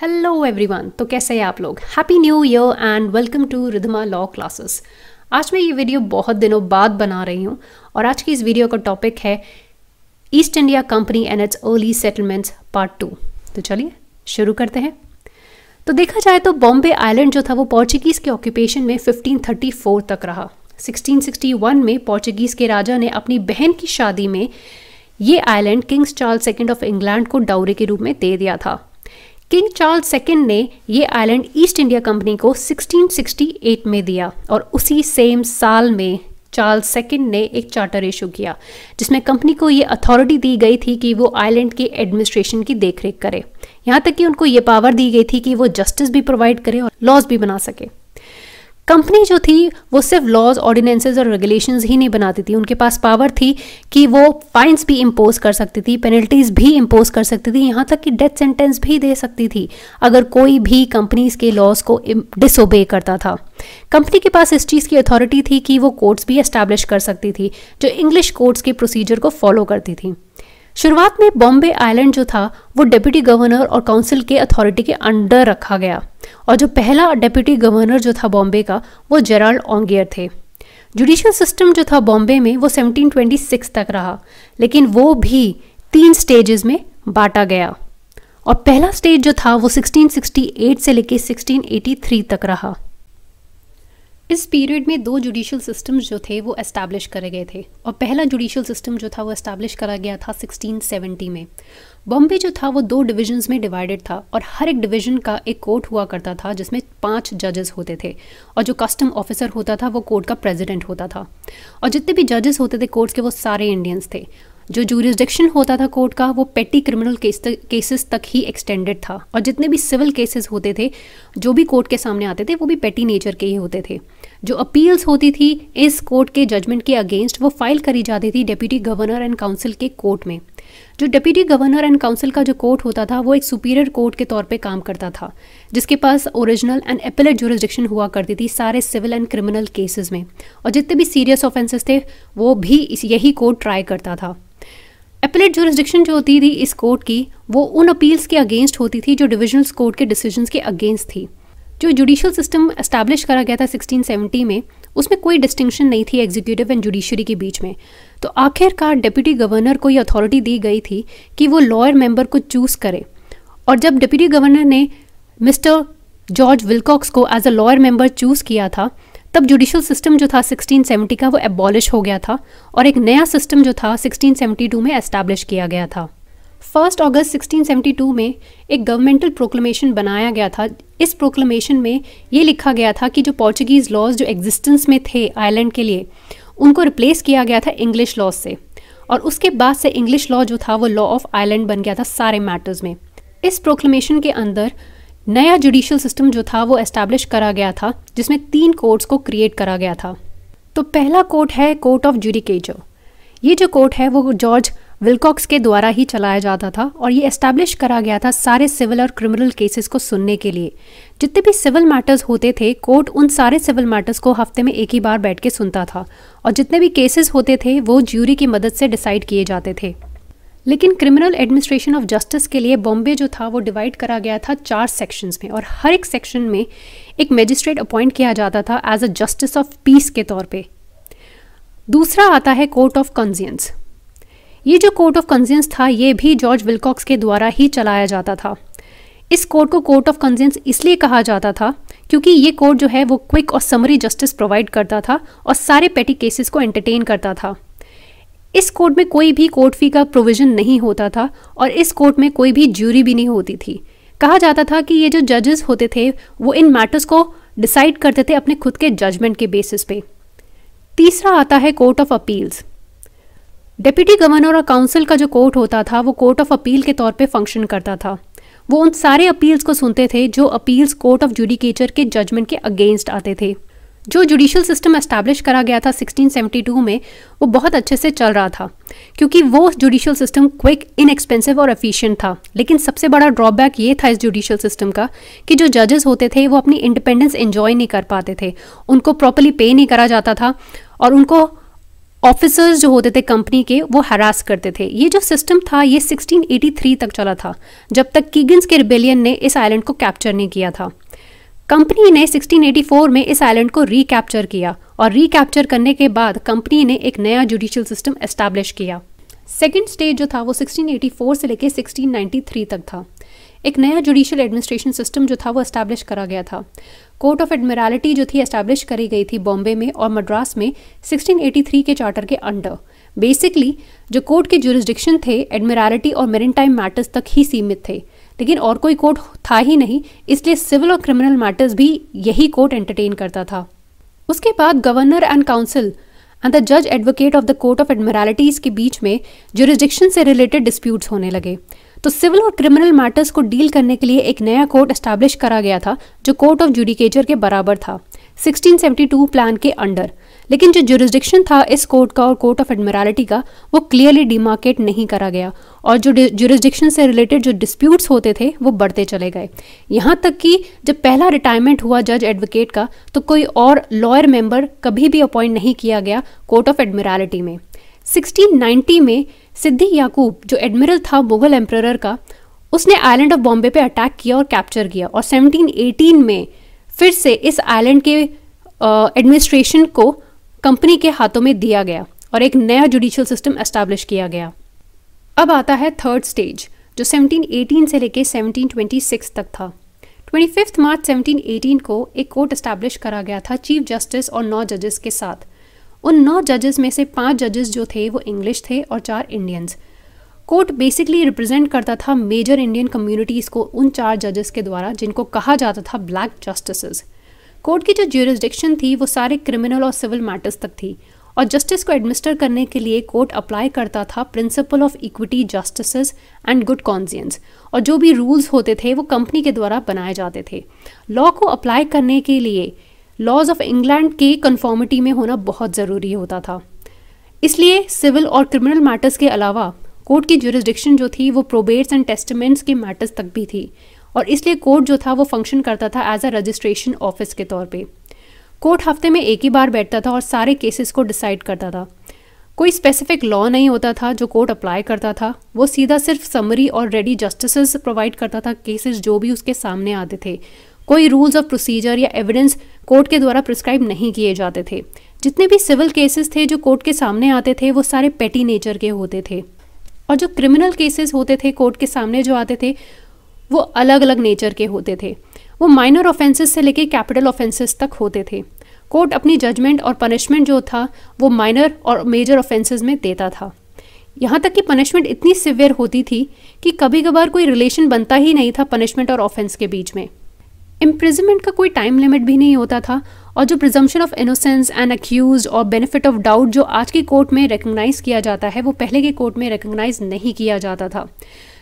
hello everyone तो कैसे हैं आप लोग happy new year and welcome to Ridhma law classes आज मैं ये वीडियो बहुत दिनों बाद बना रही हूँ और आज की इस वीडियो का टॉपिक है East India Company and its early settlements part two तो चलिए शुरू करते हैं तो देखा जाए तो बॉम्बे आइलैंड जो था वो पोर्चुगीज़ के ऑक्यूपेशन में 1534 तक रहा 1661 में पोर्चुगीज़ के राजा ने अपनी बहन की शादी में ये island kings Charles second of England को डाउरे के रूप में दे दिया था किंग चार्ल्स सेकेंड ने ये आइलैंड ईस्ट इंडिया कंपनी को 1668 में दिया और उसी सेम साल में चार्ल्स सेकेंड ने एक चार्टर इशू किया जिसमें कंपनी को ये अथॉरिटी दी गई थी कि वो आइलैंड के एडमिनिस्ट्रेशन की देखरेख करे यहाँ तक कि उनको ये पावर दी गई थी कि वो जस्टिस भी प्रोवाइड करे और लॉज भी बना सके कंपनी जो थी वो सिर्फ लॉज ऑर्डिनेंसेज और रेगुलेशंस ही नहीं बनाती थी उनके पास पावर थी कि वो फाइन्स भी इम्पोज कर सकती थी पेनल्टीज भी इम्पोज कर सकती थी यहाँ तक कि डेथ सेंटेंस भी दे सकती थी अगर कोई भी कंपनीज के लॉज को डिसोबे करता था कंपनी के पास इस चीज़ की अथॉरिटी थी कि वो कोर्ट्स भी एस्टैब्लिश कर सकती थी जो इंग्लिश कोर्ट्स के प्रोसीजर को फॉलो करती थी शुरुआत में बॉम्बे आइलैंड जो था वो डिप्यूटी गवर्नर और काउंसिल के अथॉरिटी के अंडर रखा गया और जो पहला डिप्यूटी गवर्नर जो था बॉम्बे का वो जेराल्ड ओंगियर थे जुडिशल सिस्टम जो था बॉम्बे में वो 1726 तक रहा लेकिन वो भी तीन स्टेजेस में बांटा गया और पहला स्टेज जो था वो 1668 से लेकर 1683 तक रहा इस पीरियड में दो जुडिशियल सिस्टम जो थे वो एस्टैब्लिश करे गए थे और पहला जुडिशल सिस्टम जो था वो एस्टैब्लिश करा गया था 1670 में बॉम्बे जो था वो दो डिविजन्स में डिवाइडेड था और हर एक डिवीजन का एक कोर्ट हुआ करता था जिसमें पांच जजेस होते थे और जो कस्टम ऑफिसर होता था वो कोर्ट का प्रेजिडेंट होता था और जितने भी जजेस होते थे कोर्ट्स के वो सारे इंडियंस थे जो जूरिस्डिक्शन होता था कोर्ट का वो पेटी क्रिमिनल केस तक, केसेस तक ही एक्सटेंडेड था और जितने भी सिविल केसेस होते थे जो भी कोर्ट के सामने आते थे वो भी पेटी नेचर के ही होते थे जो अपील्स होती थी इस कोर्ट के जजमेंट के अगेंस्ट वो फाइल करी जाती थी डिप्यूटी गवर्नर एंड काउंसिल के कोर्ट में जो डिप्यूटी गवर्नर एंड काउंसिल का जो कोर्ट होता था वो एक सुपीरियर कोर्ट के तौर पे काम करता था जिसके पास ओरिजिनल एंड एपिलेट जुरिस्डिक्शन हुआ करती थी सारे सिविल एंड क्रिमिनल केसेस में और जितने भी सीरियस ऑफेंसेस थे वो भी यही कोर्ट ट्राई करता था अपीलेट जोरिस्डिक्शन जो होती थी इस कोर्ट की वो उन अपील्स के अगेंस्ट होती थी जो डिविजनल कोर्ट के डिसीजन के अगेंस्ट थी जो जुडिशल सिस्टम एस्टैब्लिश करा गया था 1670 में उसमें कोई डिस्टिंक्शन नहीं थी एग्जीक्यूटिव एंड जुडिशरी के बीच में तो आखिरकार डिप्यूटी गवर्नर को ये अथॉरिटी दी गई थी कि वो लॉयर मेंबर को चूज़ करे और जब डिप्यूटी गवर्नर ने मिस्टर जॉर्ज विल्कॉक्स को as a lawyer member choose किया था तब जुडिशल सिस्टम जो था 1670 का वो एबॉलिश हो गया था और एक नया सिस्टम जो था 1672 में एस्टैब्लिश किया गया था फर्स्ट अगस्त 1672 में एक गवर्नमेंटल प्रोक्लमेशन बनाया गया था इस प्रोक्लमेशन में ये लिखा गया था कि जो पोर्चुगीज़ लॉज जो एग्जिस्टेंस में थे आयरलैंड के लिए उनको रिप्लेस किया गया था इंग्लिश लॉज से और उसके बाद से इंग्लिश लॉ जो था वो लॉ ऑफ आयरलैंड बन गया था सारे मैटर्स में इस प्रोक्लमेशन के अंदर नया जुडिशल सिस्टम जो था वो एस्टैब्लिश करा गया था जिसमें तीन कोर्ट्स को क्रिएट करा गया था तो पहला कोर्ट है कोर्ट ऑफ जुडिकेचर ये जो कोर्ट है वो जॉर्ज विल्कॉक्स के द्वारा ही चलाया जाता था और ये एस्टैब्लिश करा गया था सारे सिविल और क्रिमिनल केसेस को सुनने के लिए जितने भी सिविल मैटर्स होते थे कोर्ट उन सारे सिविल मैटर्स को हफ्ते में एक ही बार बैठ के सुनता था और जितने भी केसेस होते थे वो ज्यूरी की मदद से डिसाइड किए जाते थे लेकिन क्रिमिनल एडमिनिस्ट्रेशन ऑफ जस्टिस के लिए बॉम्बे जो था वो डिवाइड करा गया था चार सेक्शंस में और हर एक सेक्शन में एक मजिस्ट्रेट अपॉइंट किया जाता था as a justice of peace के तौर पे दूसरा आता है कोर्ट ऑफ कंजियंस ये जो कोर्ट ऑफ कंजियंस था ये भी जॉर्ज विल्कॉक्स के द्वारा ही चलाया जाता था इस कोर्ट को कोर्ट ऑफ कंजियंस इसलिए कहा जाता था क्योंकि ये कोर्ट जो है वो क्विक और समरी जस्टिस प्रोवाइड करता था और सारे पेटी केसेस को एंटरटेन करता था इस कोर्ट में कोई भी कोर्ट फी का प्रोविज़न नहीं होता था और इस कोर्ट में कोई भी ज्यूरी भी नहीं होती थी कहा जाता था कि ये जो जजेस होते थे वो इन मैटर्स को डिसाइड करते थे अपने खुद के जजमेंट के बेसिस पे तीसरा आता है court of appeals deputy governor और काउंसिल का जो कोर्ट होता था वो कोर्ट ऑफ अपील के तौर पे फंक्शन करता था वो उन सारे अपील्स को सुनते थे जो अपील्स कोर्ट ऑफ जुडिकेचर के जजमेंट के अगेंस्ट आते थे जो जुडिशल सिस्टम एस्टैब्लिश करा गया था 1672 में वो बहुत अच्छे से चल रहा था क्योंकि वो जुडिशल सिस्टम क्विक इनएक्सपेंसिव और एफिशिएंट था लेकिन सबसे बड़ा ड्रॉबैक ये था इस जुडिशल सिस्टम का कि जो जजेस होते थे वो अपनी इंडिपेंडेंस एंजॉय नहीं कर पाते थे उनको प्रॉपरली पे नहीं करा जाता था और उनको ऑफिसर्स जो होते थे कंपनी के वो हरास करते थे ये जो सिस्टम था ये 1683 तक चला था जब तक कीगन्स के रिबेलियन ने इस आइलैंड को कैप्चर नहीं किया था कंपनी ने 1684 में इस आइलैंड को रिकैप्चर किया और रिकैप्चर करने के बाद कंपनी ने एक नया जुडिशियल सिस्टम एस्टैब्लिश किया सेकेंड स्टेज जो था वो 1684 से लेकर 1693 तक था एक नया जुडिशियल एडमिनिस्ट्रेशन सिस्टम जो था वो एस्टैब्लिश करा गया था कोर्ट ऑफ एडमिरालिटी जो थी एस्टैब्लिश करी गई थी बॉम्बे में और मद्रास में 1683 के चार्टर के अंडर बेसिकली जो कोर्ट के जुरिस्डिक्शन थे एडमिरालिटी और मेरिन टाइम मैटर्स तक ही सीमित थे लेकिन और कोई कोर्ट था ही नहीं इसलिए सिविल और क्रिमिनल मैटर्स भी यही कोर्ट एंटरटेन करता था उसके बाद governor and council and the जज advocate of the court of admiralties के बीच में जुरिस्डिक्शन से रिलेटेड डिस्प्यूट्स होने लगे तो सिविल और क्रिमिनल मैटर्स को डील करने के लिए एक नया कोर्ट एस्टैब्लिश करा गया था जो कोर्ट ऑफ जुडिकेचर के बराबर था 1672 प्लान के अंडर लेकिन जो जुरिस्डिक्शन था इस कोर्ट का और कोर्ट ऑफ एडमिरालिटी का वो क्लियरली डिमार्केट नहीं करा गया और जो जुरिस्डिक्शन से रिलेटेड जो डिस्प्यूट्स होते थे वो बढ़ते चले गए यहाँ तक कि जब पहला रिटायरमेंट हुआ जज एडवोकेट का तो कोई और लॉयर मेंबर कभी भी अपॉइंट नहीं किया गया कोर्ट ऑफ एडमिरालिटी में 1690 में सिद्धि याकूब जो एडमिरल था मुगल एम्प्रर का उसने आइलैंड ऑफ बॉम्बे पे अटैक किया और कैप्चर किया और 1718 में फिर से इस आइलैंड के एडमिनिस्ट्रेशन को कंपनी के हाथों में दिया गया और एक नया जुडिशल सिस्टम एस्टैब्लिश किया गया अब आता है थर्ड स्टेज जो 1718 से लेकर 1726 तक था 25 मार्च 1718 को एक कोर्ट एस्टैब्लिश करा गया था चीफ जस्टिस और नौ जजेस के साथ उन नौ जजेस में से पांच जजेस जो थे वो इंग्लिश थे और चार इंडियंस कोर्ट बेसिकली रिप्रेजेंट करता था मेजर इंडियन कम्युनिटीज़ को उन चार जजेस के द्वारा जिनको कहा जाता था ब्लैक जस्टिसेस कोर्ट की जो ज्यूरिस्डिक्शन थी वो सारे क्रिमिनल और सिविल मैटर्स तक थी और जस्टिस को एडमिनिस्टर करने के लिए कोर्ट अप्लाई करता था principle of equity justice and good conscience और जो भी रूल्स होते थे वो कंपनी के द्वारा बनाए जाते थे लॉ को अप्लाई करने के लिए लॉज ऑफ इंग्लैंड के कन्फॉर्मिटी में होना बहुत ज़रूरी होता था इसलिए सिविल और क्रिमिनल मैटर्स के अलावा कोर्ट की ज्यूरिस्डिक्शन जो थी वो प्रोबेट्स एंड टेस्टमेंट्स के मैटर्स तक भी थी और इसलिए कोर्ट जो था वो फंक्शन करता था एज अ रजिस्ट्रेशन ऑफिस के तौर पे कोर्ट हफ्ते में एक ही बार बैठता था और सारे केसेस को डिसाइड करता था कोई स्पेसिफिक लॉ नहीं होता था जो कोर्ट अप्लाई करता था वो सीधा सिर्फ समरी और रेडी जस्टिसेस प्रोवाइड करता था केसेस जो भी उसके सामने आते थे कोई रूल्स ऑफ प्रोसीजर या एविडेंस कोर्ट के द्वारा प्रिस्क्राइब नहीं किए जाते थे जितने भी सिविल केसेस थे जो कोर्ट के सामने आते थे वो सारे पेटी नेचर के होते थे और जो क्रिमिनल केसेस होते थे कोर्ट के सामने जो आते थे वो अलग अलग नेचर के होते थे वो माइनर ऑफेंसेस से लेके कैपिटल ऑफेंसेस तक होते थे कोर्ट अपनी जजमेंट और पनिशमेंट जो था वो माइनर और मेजर ऑफेंसेस में देता था यहाँ तक कि पनिशमेंट इतनी सिवियर होती थी कि कभी कभार कोई रिलेशन बनता ही नहीं था पनिशमेंट और ऑफेंस के बीच में इम्प्रिजमेंट का कोई टाइम लिमिट भी नहीं होता था और जो presumption of innocence and accused और बेनिफिट ऑफ डाउट जो आज के कोर्ट में रिकग्नाइज किया जाता है वो पहले के कोर्ट में रिकग्नाइज नहीं किया जाता था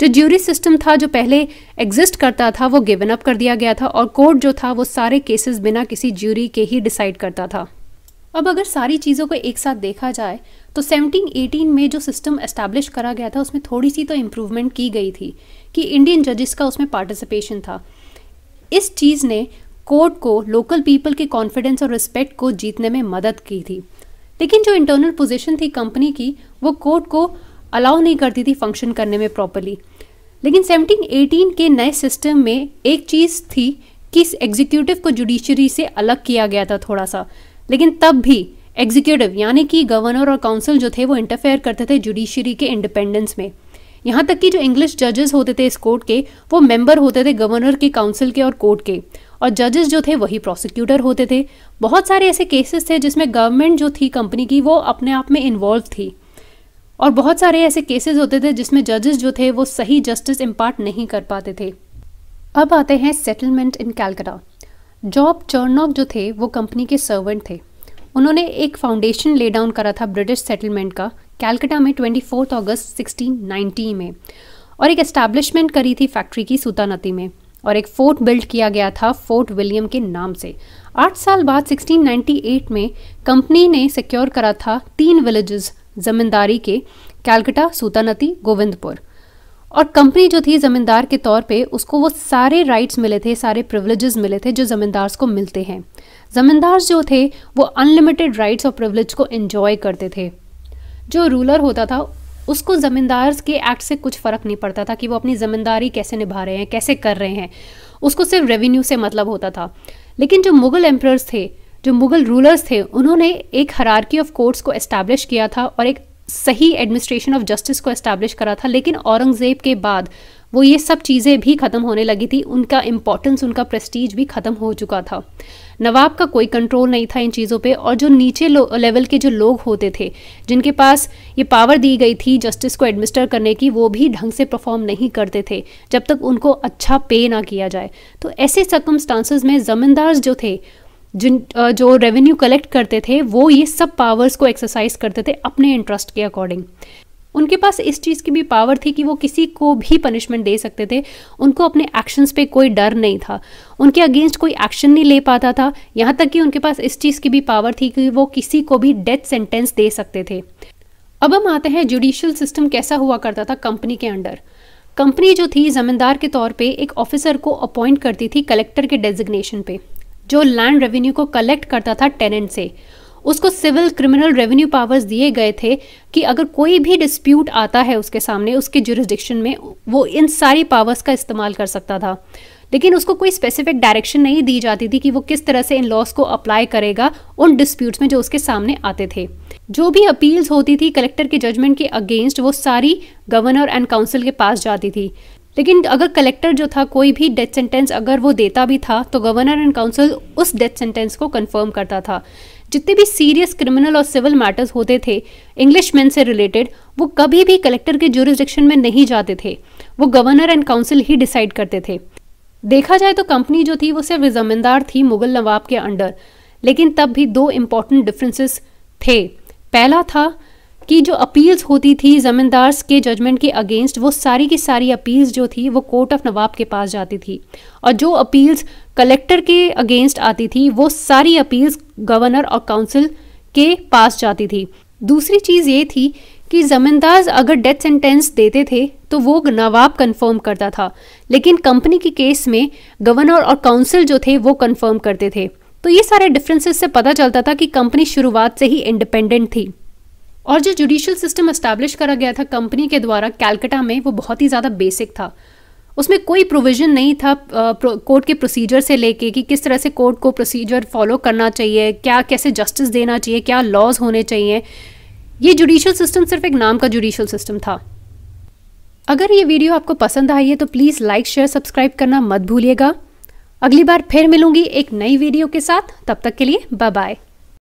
जो ज्यूरी सिस्टम था जो पहले एग्जिस्ट करता था वो गिवन अप कर दिया गया था और कोर्ट जो था वो सारे केसेस बिना किसी ज्यूरी के ही डिसाइड करता था अब अगर सारी चीज़ों को एक साथ देखा जाए तो 1718 में जो सिस्टम एस्टैब्लिश करा गया था उसमें थोड़ी सी तो इम्प्रूवमेंट की गई थी कि इंडियन जजेस का उसमें पार्टिसिपेशन था इस चीज़ ने कोर्ट को लोकल पीपल के कॉन्फिडेंस और रिस्पेक्ट को जीतने में मदद की थी लेकिन जो इंटरनल पोजीशन थी कंपनी की वो कोर्ट को अलाउ नहीं करती थी फंक्शन करने में प्रॉपरली लेकिन 1718 के नए सिस्टम में एक चीज़ थी कि इस एग्जीक्यूटिव को जुडिशरी से अलग किया गया था थोड़ा सा लेकिन तब भी एग्जीक्यूटिव यानी कि गवर्नर और काउंसिल जो थे वो इंटरफेयर करते थे जुडिशरी के इंडिपेंडेंस में यहाँ तक कि जो इंग्लिश जजेस होते थे इस कोर्ट के वो मेंबर होते थे गवर्नर के काउंसिल के और कोर्ट के और जजेस जो थे वही प्रोसिक्यूटर होते थे बहुत सारे ऐसे केसेस थे जिसमें गवर्नमेंट जो थी कंपनी की वो अपने आप में इन्वॉल्व थी और बहुत सारे ऐसे केसेस होते थे जिसमें जजेस जो थे वो सही जस्टिस इम्पार्ट नहीं कर पाते थे अब आते हैं settlement in Calcutta Job Charnock जो थे वो कंपनी के सर्वेंट थे उन्होंने एक फाउंडेशन ले डाउन करा था ब्रिटिश सेटलमेंट का कैलकटा में ट्वेंटी अगस्त सिक्सटीन में और एक एस्टैब्लिशमेंट करी थी फैक्ट्री की सूतानती में और एक फोर्ट बिल्ड किया गया था फोर्ट विलियम के नाम से आठ साल बाद 1698 में कंपनी ने सिक्योर करा था तीन विलेजेस जमींदारी के कैलकटा सूतानती गोविंदपुर और कंपनी जो थी ज़मींदार के तौर पे उसको वो सारे राइट्स मिले थे सारे प्रिवलेजेस मिले थे जो ज़मींदार्स को मिलते हैं ज़मींदार जो थे वो अनलिमिटेड राइट्स और प्रिवलेज को इन्जॉय करते थे जो रूलर होता था उसको ज़मींदार के एक्ट से कुछ फ़र्क नहीं पड़ता था कि वो अपनी ज़मींदारी कैसे निभा रहे हैं कैसे कर रहे हैं उसको सिर्फ रेवेन्यू से मतलब होता था लेकिन जो मुगल एम्प्रर्स थे जो मुगल रूलर्स थे उन्होंने एक हरारकी ऑफ कोर्ट्स को एस्टैब्लिश किया था और एक सही एडमिनिस्ट्रेशन ऑफ जस्टिस को एस्टैब्लिश करा था लेकिन औरंगज़ेब के बाद वो ये सब चीज़ें भी ख़त्म होने लगी थी उनका इम्पोर्टेंस उनका प्रेस्टीज भी ख़त्म हो चुका था नवाब का कोई कंट्रोल नहीं था इन चीज़ों पे और जो नीचे लेवल के जो लोग होते थे जिनके पास ये पावर दी गई थी जस्टिस को एडमिनिस्टर करने की वो भी ढंग से परफॉर्म नहीं करते थे जब तक उनको अच्छा पे ना किया जाए तो ऐसे सकमस्टांसिस में ज़मींदार जो थे जिन जो रेवेन्यू कलेक्ट करते थे वो ये सब पावर्स को एक्सरसाइज करते थे अपने इंटरेस्ट के अकॉर्डिंग उनके पास इस चीज़ की भी पावर थी कि वो किसी को भी पनिशमेंट दे सकते थे उनको अपने एक्शंस पे कोई डर नहीं था उनके अगेंस्ट कोई एक्शन नहीं ले पाता था यहाँ तक कि उनके पास इस चीज़ की भी पावर थी कि वो किसी को भी डेथ सेंटेंस दे सकते थे अब हम आते हैं जुडिशियल सिस्टम कैसा हुआ करता था कंपनी के अंडर कंपनी जो थी ज़मींदार के तौर पे एक ऑफिसर को अपॉइंट करती थी कलेक्टर के डेजिग्नेशन पे जो लैंड रेवेन्यू को कलेक्ट करता था टेनेंट से उसको सिविल क्रिमिनल रेवेन्यू पावर्स दिए गए थे कि अगर कोई भी डिस्प्यूट आता है उसके सामने उसके जुरिस्डिक्शन में वो इन सारी पावर्स का इस्तेमाल कर सकता था लेकिन उसको कोई स्पेसिफिक डायरेक्शन नहीं दी जाती थी कि वो किस तरह से इन लॉस को अप्लाई करेगा उन डिस्प्यूट्स में जो उसके सामने आते थे जो भी अपील्स होती थी कलेक्टर के जजमेंट के अगेंस्ट वो सारी गवर्नर एंड काउंसिल के पास जाती थी लेकिन अगर कलेक्टर जो था कोई भी डेथ सेंटेंस अगर वो देता भी था तो गवर्नर एंड काउंसिल उस डेथ सेंटेंस को कंफर्म करता था जितने भी सीरियस क्रिमिनल और सिविल मैटर्स होते थे इंग्लिश मैन से रिलेटेड वो कभी भी कलेक्टर के जोरिस्डिक्शन में नहीं जाते थे वो गवर्नर एंड काउंसिल ही डिसाइड करते थे देखा जाए तो कंपनी जो थी वो सिर्फ जमींदार थी मुगल नवाब के अंडर लेकिन तब भी दो इम्पोर्टेंट डिफरेंसेस थे पहला था कि जो अपील्स होती थी ज़मींदार्स के जजमेंट के अगेंस्ट वो सारी की सारी अपील्स जो थी वो कोर्ट ऑफ नवाब के पास जाती थी और जो अपील्स कलेक्टर के अगेंस्ट आती थी वो सारी अपील्स गवर्नर और काउंसिल के पास जाती थी दूसरी चीज़ ये थी कि ज़मींदार अगर डेथ सेंटेंस देते थे तो वो नवाब कंफर्म करता था लेकिन कंपनी के केस में गवर्नर और काउंसिल जो थे वो कंफर्म करते थे तो ये सारे डिफरेंसेस से पता चलता था कि कंपनी शुरुआत से ही इंडिपेंडेंट थी और जो जुडिशियल सिस्टम इस्टेब्लिश करा गया था कंपनी के द्वारा कैलकटा में वो बहुत ही ज़्यादा बेसिक था उसमें कोई प्रोविज़न नहीं था कोर्ट के प्रोसीजर से लेके कि किस तरह से कोर्ट को प्रोसीजर फॉलो करना चाहिए क्या कैसे जस्टिस देना चाहिए क्या लॉज होने चाहिए ये जुडिशियल सिस्टम सिर्फ एक नाम का जुडिशियल सिस्टम था अगर ये वीडियो आपको पसंद आई है तो प्लीज़ लाइक शेयर सब्सक्राइब करना मत भूलिएगा अगली बार फिर मिलूंगी एक नई वीडियो के साथ तब तक के लिए बाय बाय